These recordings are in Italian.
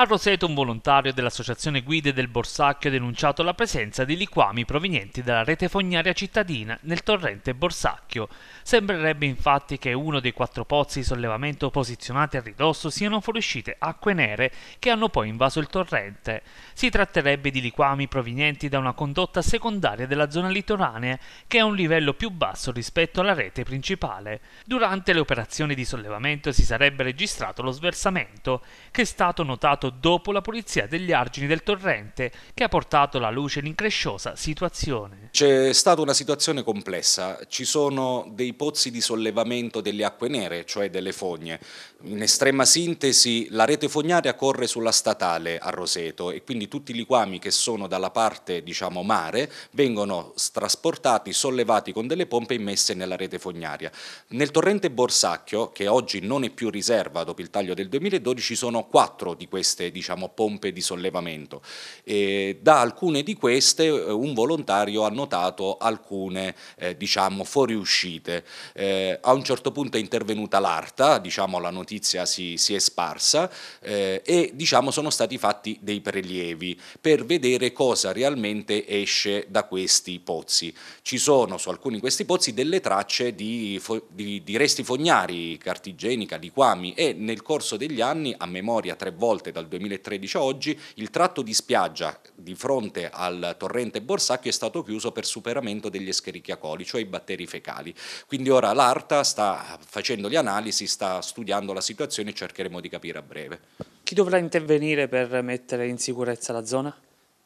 A Roseto un volontario dell'Associazione Guide del Borsacchio ha denunciato la presenza di liquami provenienti dalla rete fognaria cittadina nel torrente Borsacchio. Sembrerebbe infatti che uno dei quattro pozzi di sollevamento posizionati a ridosso siano fuoriuscite acque nere che hanno poi invaso il torrente. Si tratterebbe di liquami provenienti da una condotta secondaria della zona litoranea che è a un livello più basso rispetto alla rete principale. Durante le operazioni di sollevamento si sarebbe registrato lo sversamento, che è stato notato dopo la pulizia degli argini del torrente che ha portato alla luce l'incresciosa situazione. C'è stata una situazione complessa, ci sono dei pozzi di sollevamento delle acque nere, cioè delle fogne. In estrema sintesi la rete fognaria corre sulla statale a Roseto e quindi tutti i liquami che sono dalla parte diciamo mare vengono trasportati, sollevati con delle pompe immesse nella rete fognaria. Nel torrente Borsacchio, che oggi non è più riserva dopo il taglio del 2012, sono quattro di questi queste diciamo, pompe di sollevamento. E da alcune di queste eh, un volontario ha notato alcune eh, diciamo, fuoriuscite. Eh, a un certo punto è intervenuta l'ARTA, diciamo, la notizia si, si è sparsa eh, e diciamo, sono stati fatti dei prelievi per vedere cosa realmente esce da questi pozzi. Ci sono su alcuni di questi pozzi delle tracce di, di, di resti fognari, cartigenica, liquami e nel corso degli anni, a memoria tre volte da dal 2013 a oggi, il tratto di spiaggia di fronte al torrente Borsacchio è stato chiuso per superamento degli escherichiacoli, cioè i batteri fecali. Quindi ora l'ARTA sta facendo le analisi, sta studiando la situazione e cercheremo di capire a breve. Chi dovrà intervenire per mettere in sicurezza la zona?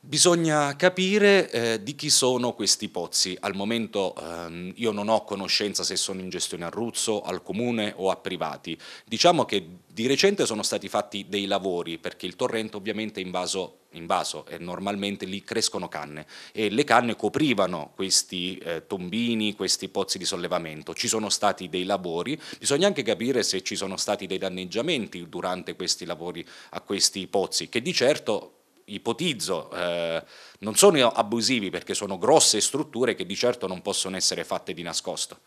Bisogna capire eh, di chi sono questi pozzi. Al momento ehm, io non ho conoscenza se sono in gestione a Ruzzo, al comune o a privati. Diciamo che di recente sono stati fatti dei lavori perché il torrente ovviamente è invaso invaso e normalmente lì crescono canne e le canne coprivano questi eh, tombini, questi pozzi di sollevamento. Ci sono stati dei lavori, bisogna anche capire se ci sono stati dei danneggiamenti durante questi lavori a questi pozzi, che di certo ipotizzo, eh, non sono abusivi perché sono grosse strutture che di certo non possono essere fatte di nascosto.